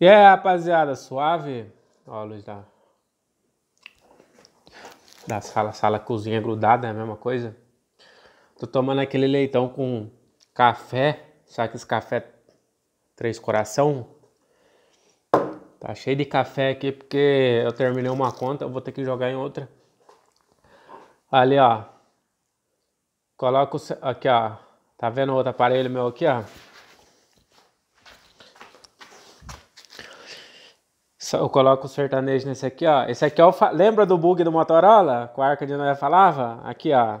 E aí, rapaziada, suave? Ó a luz da... Da sala, sala, cozinha grudada, é a mesma coisa. Tô tomando aquele leitão com café. Sabe esse café três coração? Tá cheio de café aqui porque eu terminei uma conta, eu vou ter que jogar em outra. Ali, ó. Coloca o... Aqui, ó. Tá vendo o outro aparelho meu aqui, ó? eu coloco o sertanejo nesse aqui, ó. Esse aqui, ó, é lembra do bug do Motorola? Com a Arca de Noé falava? Aqui, ó.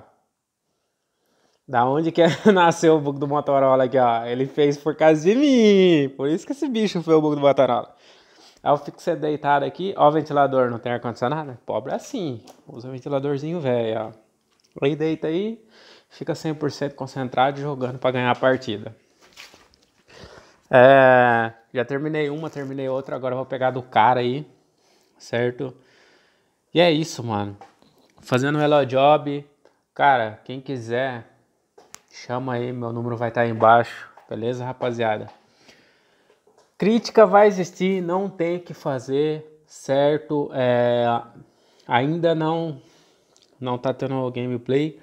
Da onde que nasceu o bug do Motorola aqui, ó. Ele fez por causa de mim. Por isso que esse bicho foi o bug do Motorola. Aí eu fico você deitado aqui. Ó, ventilador, não tem ar-condicionado? Pobre assim. Usa ventiladorzinho velho, ó. Aí deita aí, fica 100% concentrado jogando para ganhar a partida. É... Já terminei uma, terminei outra, agora vou pegar do cara aí, certo? E é isso, mano. Fazendo hello job, cara, quem quiser, chama aí, meu número vai estar tá aí embaixo, beleza, rapaziada? Crítica vai existir, não tem que fazer, certo? É, ainda não não tá tendo gameplay,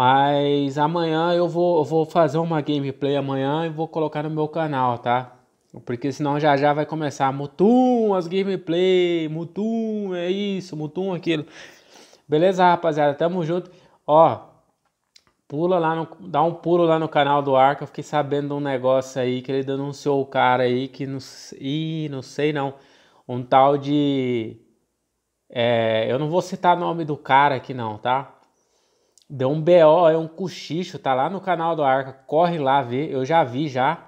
mas amanhã eu vou, eu vou fazer uma gameplay amanhã e vou colocar no meu canal, tá? Porque senão já já vai começar Mutum, as gameplay, Mutum, é isso, Mutum, aquilo. Beleza, rapaziada? Tamo junto. Ó, pula lá, no, dá um pulo lá no canal do Arca. Eu fiquei sabendo de um negócio aí que ele denunciou o cara aí que não, ih, não sei não. Um tal de. É, eu não vou citar o nome do cara aqui não, tá? Deu um BO, é um cochicho, tá lá no canal do Arca. Corre lá ver, eu já vi já.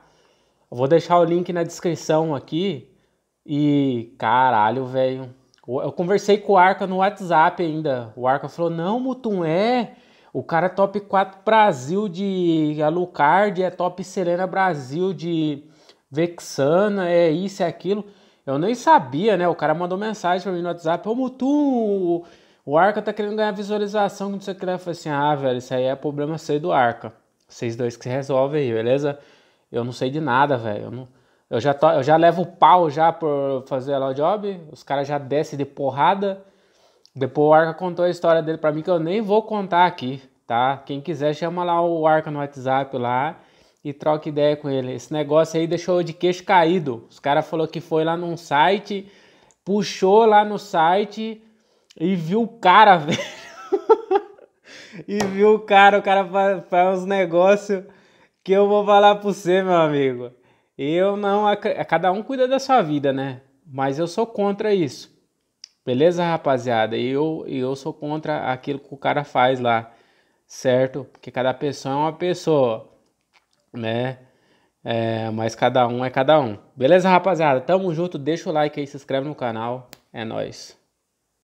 vou deixar o link na descrição aqui. E caralho, velho. Eu conversei com o Arca no WhatsApp ainda. O Arca falou: Não, Mutum, é. O cara é top 4 Brasil de Alucard, é top Serena Brasil de Vexana, é isso e é aquilo. Eu nem sabia, né? O cara mandou mensagem pra mim no WhatsApp: Ô, Mutum, o Arca tá querendo ganhar visualização, não sei o que. Ele fala assim, ah, velho, isso aí é problema seu do Arca. Vocês dois que se resolvem aí, beleza? Eu não sei de nada, velho. Eu, não... eu, já, to... eu já levo pau já por fazer a job. Os caras já descem de porrada. Depois o Arca contou a história dele pra mim, que eu nem vou contar aqui, tá? Quem quiser, chama lá o Arca no WhatsApp lá e troca ideia com ele. Esse negócio aí deixou de queixo caído. Os caras falou que foi lá num site, puxou lá no site e viu o cara, velho. e viu o cara, o cara faz, faz uns negócios que eu vou falar pra você, meu amigo. Eu não. É, cada um cuida da sua vida, né? Mas eu sou contra isso. Beleza, rapaziada? E eu, eu sou contra aquilo que o cara faz lá, certo? Porque cada pessoa é uma pessoa, né? É, mas cada um é cada um. Beleza, rapaziada? Tamo junto. Deixa o like aí, se inscreve no canal. É nóis.